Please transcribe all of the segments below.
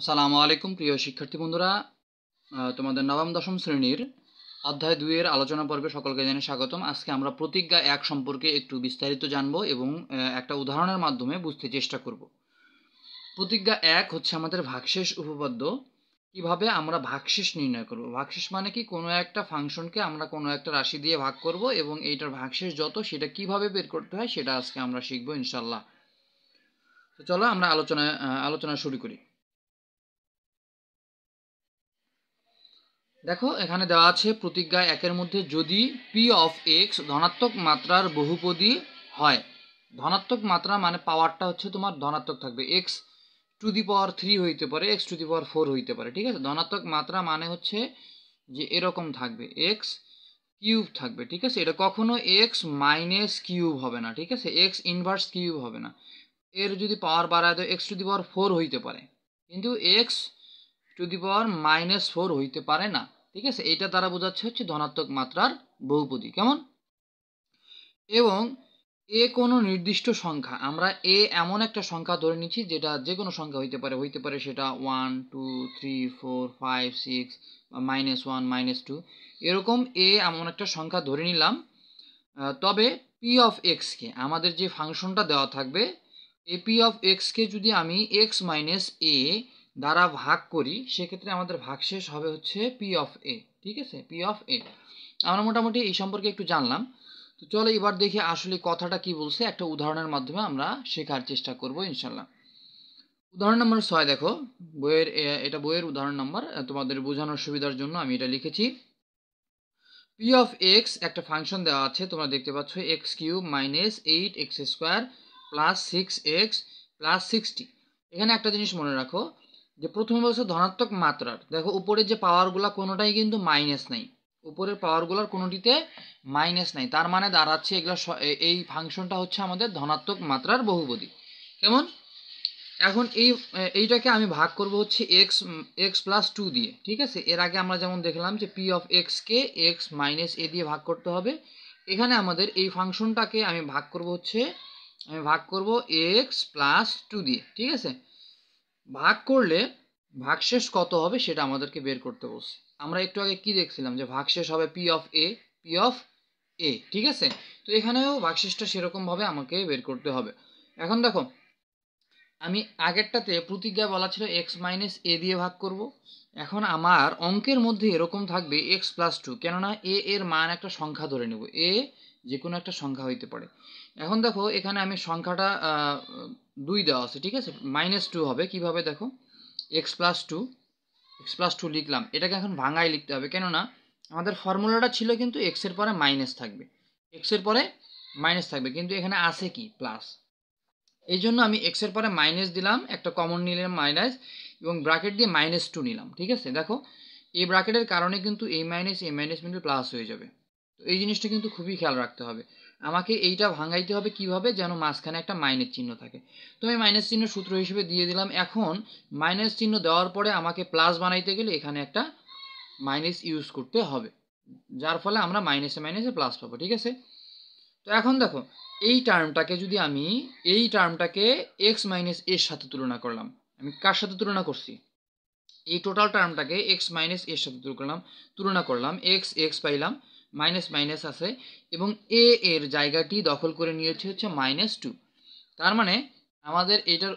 আসসালামু আলাইকুম প্রিয় শিক্ষার্থী বন্ধুরা তোমাদের নবম দশম শ্রেণীর অধ্যায় দুইয়ের আলোচনা পর্বে সকলকে জানিয়ে স্বাগতম আজকে আমরা প্রতিজ্ঞা এক সম্পর্কে একটু বিস্তারিত জানব এবং একটা উদাহরণের মাধ্যমে বুঝতে চেষ্টা করব প্রতিজ্ঞা এক হচ্ছে আমাদের ভাগশেষ উপপাদ্য কিভাবে আমরা ভাগশেষ নির্ণয় করব ভাগশেষ মানে কি কোনো একটা ফাংশনকে আমরা কোনো একটা রাশি দিয়ে ভাগ করব এবং এইটার ভাগশেষ যত সেটা কিভাবে বের করতে হয় সেটা আজকে আমরা শিখব ইনশাল্লাহ তো চলো আমরা আলোচনা আলোচনা শুরু করি দেখো এখানে দেওয়া আছে প্রতিজ্ঞা একের মধ্যে যদি পি অফ এক্স ধনাত্মক মাত্রার বহুপদী হয় ধনাত্মক মাত্রা মানে পাওয়ারটা হচ্ছে তোমার ধনাত্মক থাকবে x to the power three হইতে পারে x to the power four হইতে পারে ঠিক আছে ধনাত্মক মাত্রা মানে হচ্ছে যে এরকম থাকবে এক্স কিউব থাকবে ঠিক আছে এটা কখনো এক্স মাইনাস কিউব হবে না ঠিক আছে এক্স ইনভার্স কিউব হবে না এর যদি পাওয়ার বাড়ায় তো x to the power four হইতে পারে কিন্তু x to the power minus four হইতে পারে না ঠিক আছে এটা দ্বারা বোঝাচ্ছে হচ্ছে ধনাত্মক মাত্রার বহুপদী কেমন এবং এ কোনো নির্দিষ্ট সংখ্যা আমরা এ এমন একটা সংখ্যা ধরে নিচ্ছি যেটা যে কোনো সংখ্যা হইতে পারে হইতে পারে সেটা one two three four five six minus one minus two এরকম এ এমন একটা সংখ্যা ধরে নিলাম তবে পি অফ এক্সকে আমাদের যে ফাংশনটা দেওয়া থাকবে এ পি অফ এক্সকে যদি আমি এক্স মাইনাস এ দ্বারা ভাগ করি সেক্ষেত্রে আমাদের ভাগশেষ হবে হচ্ছে পি অফ এ ঠিক আছে পি অফ এ আমরা মোটামুটি এই সম্পর্কে একটু জানলাম তো চলো এবার দেখি আসলে কথাটা কি বলছে একটা উদাহরণের মাধ্যমে আমরা শেখার চেষ্টা করব ইনশাল্লাহ উদাহরণ নম্বর ছয় দেখো বইয়ের এটা বইয়ের উদাহরণ নম্বর তোমাদের বোঝানোর সুবিধার জন্য আমি এটা লিখেছি পি অফ এক্স একটা ফাংশন দেওয়া আছে তোমরা দেখতে পাচ্ছ x cube minus eight x square plus six x plus sixty এখানে একটা জিনিস মনে রাখো যে প্রথমে বলছে ধনাত্মক মাত্রার দেখো উপরের যে পাওয়ারগুলো কোনোটাই কিন্তু মাইনাস নাই উপরের পাওয়ারগুলোর কোনোটিতে মাইনাস নাই তার মানে দাঁড়াচ্ছে এগুলো এই ফাংশনটা হচ্ছে আমাদের ধনাত্মক মাত্রার বহুপদী কেমন এখন এই এইটাকে আমি ভাগ করব হচ্ছে এক্স এক্স প্লাস টু দিয়ে ঠিক আছে এর আগে আমরা যেমন দেখলাম যে পি অফ এক্সকে এক্স মাইনাস এ দিয়ে ভাগ করতে হবে এখানে আমাদের এই ফাংশনটাকে আমি ভাগ করব হচ্ছে আমি ভাগ করব এক্স প্লাস টু দিয়ে ঠিক আছে ভাগ করলে ভাগশেষ কত হবে সেটা আমাদেরকে বের করতে বলছে আমরা একটু আগে কি দেখছিলাম যে ভাগশেষ হবে P of a P of a ঠিক আছে তো এখানেও ভাগশেষটা সেরকমভাবে আমাকে বের করতে হবে এখন দেখো আমি আগেরটাতে প্রতিজ্ঞা বলা ছিল এক্স মাইনাস এ দিয়ে ভাগ করব। এখন আমার অঙ্কের মধ্যে এরকম থাকবে এক্স প্লাস টু কেননা এ এর মান একটা সংখ্যা ধরে নেব এ যে কোনো একটা সংখ্যা হইতে পারে এখন দেখো এখানে আমি সংখ্যাটা দুই দেওয়া আছে ঠিক আছে মাইনাস টু হবে কিভাবে দেখো x plus two x plus two লিখলাম এটাকে এখন ভাঙায় লিখতে হবে কেননা আমাদের ফর্মুলাটা ছিল কিন্তু এক্সের পরে মাইনাস থাকবে এক্সের পরে মাইনাস থাকবে কিন্তু এখানে আছে কি প্লাস এই জন্য আমি এক্সের পরে মাইনাস দিলাম একটা কমন নিলাম মাইনাস এবং ব্র্যাকেট দিয়ে মাইনাস টু নিলাম ঠিক আছে দেখো এই ব্র্যাকেটের কারণে কিন্তু এই মাইনাস এই মাইনাস মিলে প্লাস হয়ে যাবে তো এই জিনিসটা কিন্তু খুবই খেয়াল রাখতে হবে আমাকে এইটা ভাঙাইতে হবে কিভাবে যেন মাঝখানে একটা মাইনের চিহ্ন থাকে তো আমি মাইনাস চিহ্ন সূত্র হিসেবে দিয়ে দিলাম এখন মাইনাস চিহ্ন দেওয়ার পরে আমাকে প্লাস বানাইতে গেলে এখানে একটা মাইনাস ইউজ করতে হবে যার ফলে আমরা মাইনাসে মাইনাসে প্লাস পাবো ঠিক আছে তো এখন দেখো এই টার্মটাকে যদি আমি এই টার্মটাকে এক্স মাইনাস এর সাথে তুলনা করলাম আমি কার সাথে তুলনা করছি এই টোটাল টার্মটাকে এক্স মাইনাস এর সাথে তুলনা করলাম তুলনা করলাম এক্স এক্স পাইলাম মাইনাস মাইনাস আছে এবং এ এর জায়গাটি দখল করে নিয়েছে হচ্ছে মাইনাস টু তার মানে আমাদের এটার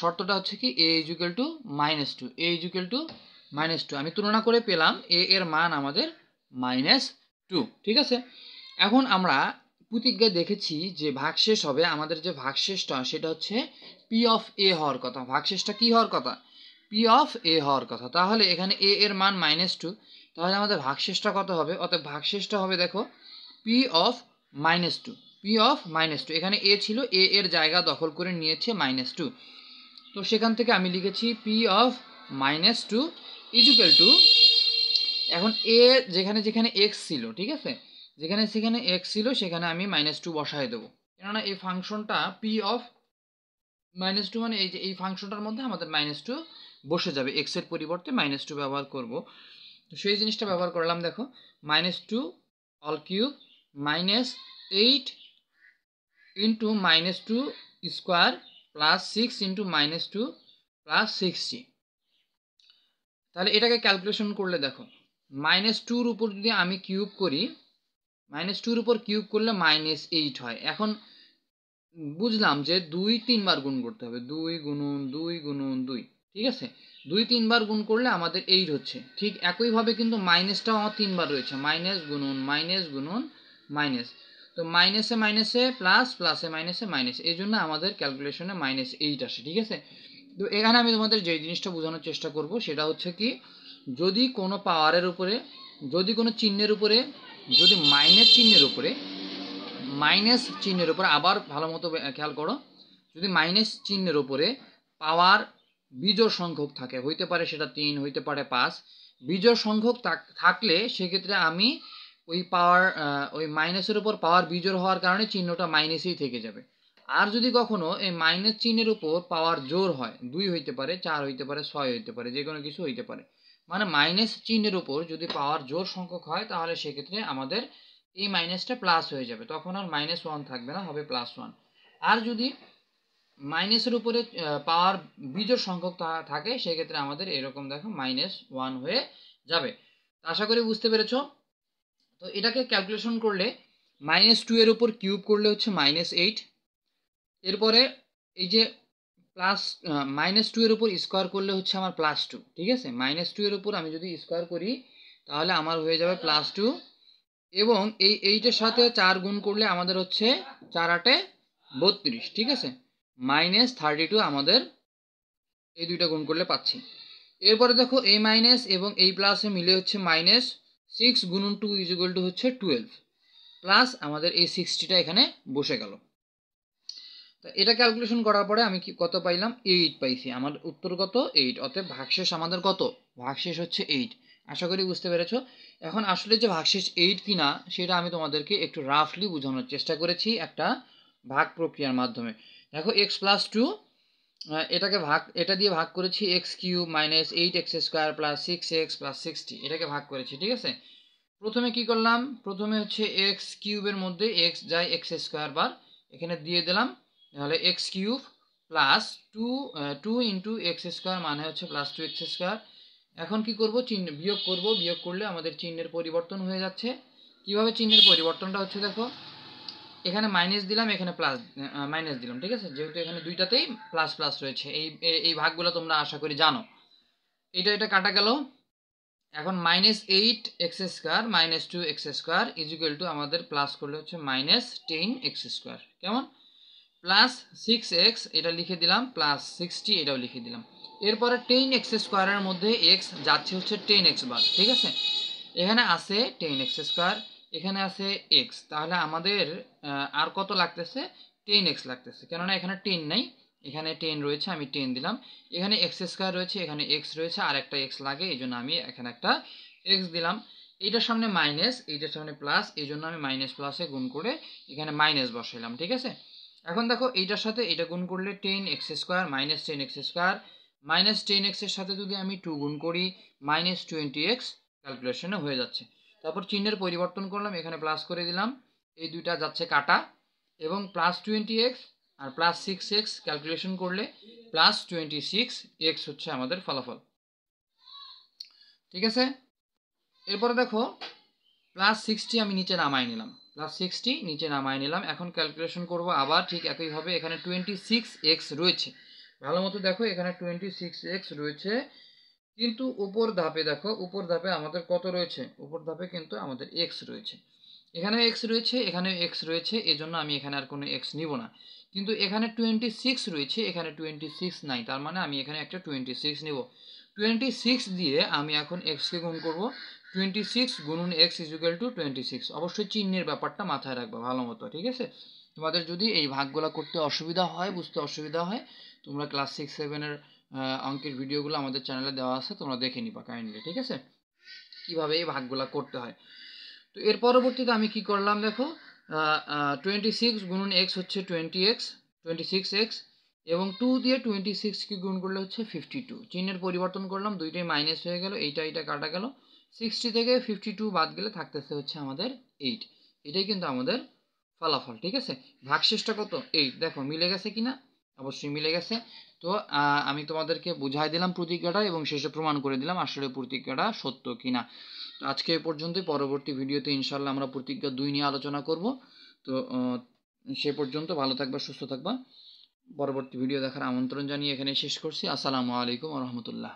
শর্তটা হচ্ছে কি a equal to minus two a equal to minus two আমি তুলনা করে পেলাম এ এর মান আমাদের মাইনাস টু ঠিক আছে এখন আমরা প্রতিজ্ঞায় দেখেছি যে ভাগশেষ হবে আমাদের যে ভাগশেষটা সেটা হচ্ছে পি অফ এ হওয়ার কথা ভাগশেষটা কি হওয়ার কথা পি অফ এ হওয়ার কথা তাহলে এখানে এ এর মান মাইনাস টু তাহলে আমাদের ভাগশেষটা কত হবে অর্থাৎ ভাগশেষটা হবে দেখো P of minus two P of minus two এখানে এ ছিল এ এর জায়গা দখল করে নিয়েছে মাইনাস টু তো সেখান থেকে আমি লিখেছি P of minus two equal to এখন এ যেখানে যেখানে এক্স ছিল ঠিক আছে যেখানে সেখানে এক্স ছিল সেখানে আমি মাইনাস টু বসায় দেবো কেননা এই ফাংশনটা পি অফ মাইনাস টু মানে এই যে এই ফাংশনটার মধ্যে আমাদের মাইনাস টু বসে যাবে এক্সের পরিবর্তে মাইনাস টু ব্যবহার করবো তো সেই জিনিসটা ব্যবহার করলাম দেখো minus two whole cube minus eight into minus two square plus six into minus two plus sixty তাহলে এটাকে ক্যালকুলেশন করলে দেখো মাইনাস টুর উপর যদি আমি কিউব করি মাইনাস টুর উপর কিউব করলে মাইনাস এইট হয় এখন বুঝলাম যে দুই তিনবার গুণ করতে হবে দুই গুণুন দুই গুণুন দুই ঠিক আছে দুই তিনবার গুণ করলে আমাদের এইট হচ্ছে ঠিক একইভাবে কিন্তু মাইনাসটাও আমার তিনবার রয়েছে মাইনাস গুণন মাইনাস গুণন মাইনাস তো মাইনাসে মাইনাসে প্লাস প্লাসে মাইনাসে মাইনাস এই জন্য আমাদের ক্যালকুলেশনে মাইনাস এইট আসে ঠিক আছে তো এখানে আমি তোমাদের যে জিনিসটা বোঝানোর চেষ্টা করব সেটা হচ্ছে কি যদি কোনো পাওয়ারের উপরে যদি কোনো চিহ্নের উপরে যদি মাইনাস চিহ্নের উপরে মাইনাস চিহ্নের উপরে আবার ভালো মতো খেয়াল করো যদি মাইনাস চিহ্নের উপরে পাওয়ার বিজোর সংখ্যক থাকে হইতে পারে সেটা তিন হইতে পারে পাঁচ বিজোড় সংখ্যক থাকলে সেক্ষেত্রে আমি ওই পাওয়ার ওই মাইনাসের উপর পাওয়ার বিজোড় হওয়ার কারণে চিহ্নটা মাইনাসেই থেকে যাবে আর যদি কখনো এই মাইনাস চিহ্নের উপর পাওয়ার জোর হয় দুই হইতে পারে চার হইতে পারে ছয় হইতে পারে যে কোনো কিছু হইতে পারে মানে মাইনাস চিহ্নের উপর যদি পাওয়ার জোর সংখ্যক হয় তাহলে সেক্ষেত্রে আমাদের এই মাইনাসটা প্লাস হয়ে যাবে তখন আর মাইনাস ওয়ান থাকবে না হবে প্লাস ওয়ান আর যদি মাইনাসের উপরে পাওয়ার বীজের সংখ্যক থাকে সেক্ষেত্রে আমাদের এরকম দেখো মাইনাস ওয়ান হয়ে যাবে আশা করি বুঝতে পেরেছ তো এটাকে ক্যালকুলেশন করলে মাইনাস টু এর উপর কিউব করলে হচ্ছে মাইনাস এইট এরপরে এই যে প্লাস মাইনাস টু এর উপর স্কোয়ার করলে হচ্ছে আমার প্লাস টু ঠিক আছে মাইনাস টু এর উপর আমি যদি স্কোয়ার করি তাহলে আমার হয়ে যাবে প্লাস টু এবং এই এইটের সাথে চার গুণ করলে আমাদের হচ্ছে চার আটে বত্রিশ ঠিক আছে মাইনাস থার্টি টু আমাদের এই দুইটা গুণ করলে পাচ্ছি এরপরে দেখো এ মাইনাস এবং এই প্লাসে মিলে হচ্ছে মাইনাস সিক্স গুণন টু ইজুগল টু হচ্ছে টুয়েলভ প্লাস আমাদের এই সিক্সটিটা এখানে বসে গেল তা এটা ক্যালকুলেশন করার পরে আমি কি কত পাইলাম এইট পাইছি আমার উত্তর কত এইট অতএব ভাগশেষ আমাদের কত ভাগশেষ হচ্ছে এইট আশা করি বুঝতে পেরেছ এখন আসলে যে ভাগশেষ এইট কিনা সেটা আমি তোমাদেরকে একটু রাফলি বোঝানোর চেষ্টা করেছি একটা ভাগ প্রক্রিয়ার মাধ্যমে দেখো এক্স প্লাস টু এটাকে ভাগ এটা দিয়ে ভাগ করেছি x cube minus eight x square plus six x plus sixty এটাকে ভাগ করেছি ঠিক আছে প্রথমে কি করলাম প্রথমে হচ্ছে এক্স কিউবের মধ্যে এক্স যায় এক্স স্কোয়ার বার এখানে দিয়ে দিলাম তাহলে x cube plus two two into x square মানে হচ্ছে প্লাস টু এক্স স্কোয়ার এখন কি করব চিহ্ন বিয়োগ করব বিয়োগ করলে আমাদের চিহ্নের পরিবর্তন হয়ে যাচ্ছে কিভাবে চিহ্নের পরিবর্তনটা হচ্ছে দেখো এখানে মাইনাস দিলাম এখানে প্লাস মাইনাস দিলাম ঠিক আছে যেহেতু এখানে দুইটাতেই প্লাস প্লাস রয়েছে এই এই ভাগগুলো তোমরা আশা করি জানো এটা এটা কাটা গেল এখন minus eight x square minus two x square equal to আমাদের প্লাস করলে হচ্ছে মাইনাস টেন এক্স স্কোয়ার কেমন প্লাস সিক্স এক্স এটা লিখে দিলাম প্লাস সিক্সটি এটাও লিখে দিলাম এরপরে টেন এক্স স্কোয়ারের মধ্যে এক্স যাচ্ছে হচ্ছে টেন এক্স বার ঠিক আছে এখানে আছে টেন এক্স স্কোয়ার এখানে আছে এক্স তাহলে আমাদের আর কত লাগতেছে টেন এক্স লাগতেছে কেননা এখানে টেন নাই এখানে টেন রয়েছে আমি টেন দিলাম এখানে এক্স স্কোয়ার রয়েছে এখানে এক্স রয়েছে আর একটা এক্স লাগে এই জন্য আমি এখানে একটা এক্স দিলাম এইটার সামনে মাইনাস এইটার সামনে প্লাস এই জন্য আমি মাইনাস প্লাসে গুণ করে এখানে মাইনাস বসাইলাম ঠিক আছে এখন দেখো এইটার সাথে এটা গুণ করলে ten x square minus ten x square minus ten এক্সের সাথে যদি আমি টু গুণ করি মাইনাস টোয়েন্টি এক্স ক্যালকুলেশনে হয়ে যাচ্ছে তারপর চিহ্নের পরিবর্তন করলাম এখানে প্লাস করে দিলাম এই দুইটা যাচ্ছে কাটা এবং প্লাস টোয়েন্টি এক্স আর প্লাস সিক্স এক্স ক্যালকুলেশন করলে প্লাস টোয়েন্টি সিক্স এক্স হচ্ছে আমাদের ফলাফল ঠিক আছে এরপরে দেখো প্লাস সিক্সটি আমি নিচে নামায় নিলাম প্লাস সিক্সটি নিচে নামায় নিলাম এখন ক্যালকুলেশন করব আবার ঠিক একইভাবে এখানে টোয়েন্টি সিক্স এক্স রয়েছে ভালো মতো দেখো এখানে টোয়েন্টি সিক্স এক্স রয়েছে কিন্তু উপর ধাপে দেখো উপর ধাপে আমাদের কত রয়েছে উপর ধাপে কিন্তু আমাদের এক্স রয়েছে এখানে এক্স রয়েছে এখানে এক্স রয়েছে এজন্য আমি এখানে আর কোনো এক্স নিব না কিন্তু এখানে টোয়েন্টি সিক্স রয়েছে এখানে টোয়েন্টি সিক্স নাই তার মানে আমি এখানে একটা টোয়েন্টি সিক্স নিব টোয়েন্টি সিক্স দিয়ে আমি এখন এক্সকে গুণ করব টোয়েন্টি সিক্স গুণুন x equal to twenty six অবশ্যই চিহ্নের ব্যাপারটা মাথায় রাখবা ভালো মতো ঠিক আছে তোমাদের যদি এই ভাগগুলো করতে অসুবিধা হয় বুঝতে অসুবিধা হয় তোমরা ক্লাস সিক্স সেভেনের অঙ্কের ভিডিওগুলো আমাদের চ্যানেলে দেওয়া আছে তোমরা দেখে নিবা কাইন্ডলি ঠিক আছে কিভাবে এই ভাগগুলো করতে হয় তো এর পরবর্তীতে আমি কি করলাম দেখো টোয়েন্টি সিক্স গুণন এক্স হচ্ছে twenty x twenty six x এবং টু দিয়ে টোয়েন্টি সিক্সকে গুণ করলে হচ্ছে ফিফটি টু চিহ্নের পরিবর্তন করলাম দুইটাই মাইনাস হয়ে গেল এইটা এইটা কাটা গেল সিক্সটি থেকে ফিফটি টু বাদ গেলে থাকতেছে হচ্ছে আমাদের এইট এটাই কিন্তু আমাদের ফলাফল ঠিক আছে ভাগশেষটা কত এইট দেখো মিলে গেছে কিনা অবশ্যই মিলে গেছে তো আমি তোমাদেরকে বুঝাই দিলাম প্রতিজ্ঞাটা এবং শেষে প্রমাণ করে দিলাম আসলে প্রতিজ্ঞাটা সত্য কিনা তো আজকে এ পর্যন্তই পরবর্তী ভিডিওতে ইনশাল্লাহ আমরা প্রতিজ্ঞা দুই নিয়ে আলোচনা করব তো সে পর্যন্ত ভালো থাকবা সুস্থ থাকবা পরবর্তী ভিডিও দেখার আমন্ত্রণ জানিয়ে এখানে শেষ করছি আসসালামু আলাইকুম রহমতুল্লাহ